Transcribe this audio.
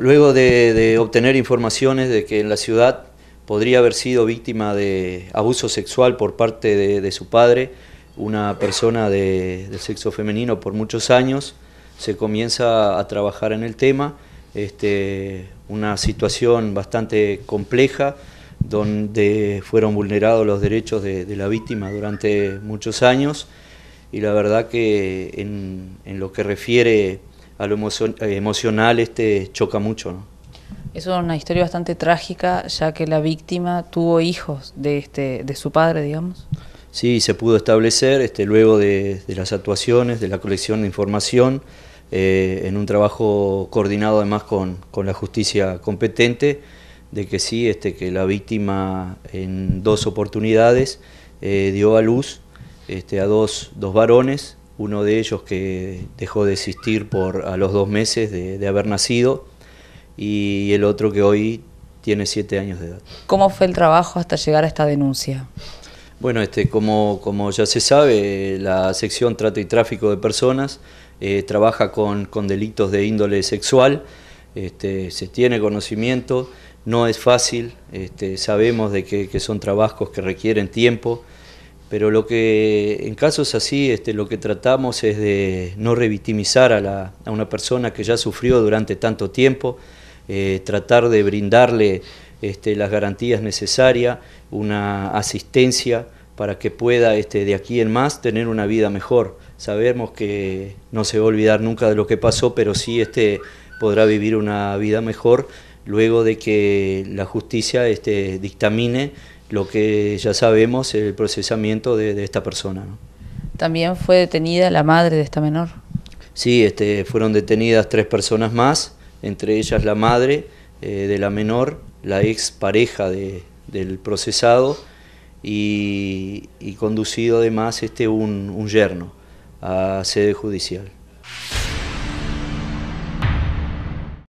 Luego de, obtener informaciones de que en la ciudad podría haber sido víctima de abuso sexual por parte de, su padre, una persona de, sexo femenino por muchos años, se comienza a trabajar en el tema, este, una situación bastante compleja donde fueron vulnerados los derechos de, la víctima durante muchos años y la verdad que en lo que refiere a lo eh, emocional este, choca mucho. es una historia bastante trágica, ya que la víctima tuvo hijos de, este, de su padre, digamos. Sí, se pudo establecer este, luego de, las actuaciones, de la colección de información, eh, en un trabajo coordinado además con, con, la justicia competente, de que sí, este, que la víctima en dos oportunidades eh, dio a luz este, a dos, dos varones uno de ellos que dejó de existir por, a los dos meses de, haber nacido y el otro que hoy tiene siete años de edad. ¿Cómo fue el trabajo hasta llegar a esta denuncia? Bueno, este, como, como ya se sabe, la sección trata y Tráfico de Personas eh, trabaja con, delitos de índole sexual, este, se tiene conocimiento, no es fácil, este, sabemos de que, son trabajos que requieren tiempo, pero lo que en casos así este, lo que tratamos es de no revictimizar a, una persona que ya sufrió durante tanto tiempo, eh, tratar de brindarle este, las garantías necesarias, una asistencia para que pueda este, de aquí en más tener una vida mejor. Sabemos que no se va a olvidar nunca de lo que pasó, pero sí este, podrá vivir una vida mejor luego de que la justicia este, dictamine lo que ya sabemos, el procesamiento de, esta persona. También fue detenida la madre de esta menor. Sí, este, fueron detenidas tres personas más, entre ellas la madre eh, de la menor, la ex pareja del procesado y, conducido además este, un yerno a sede judicial.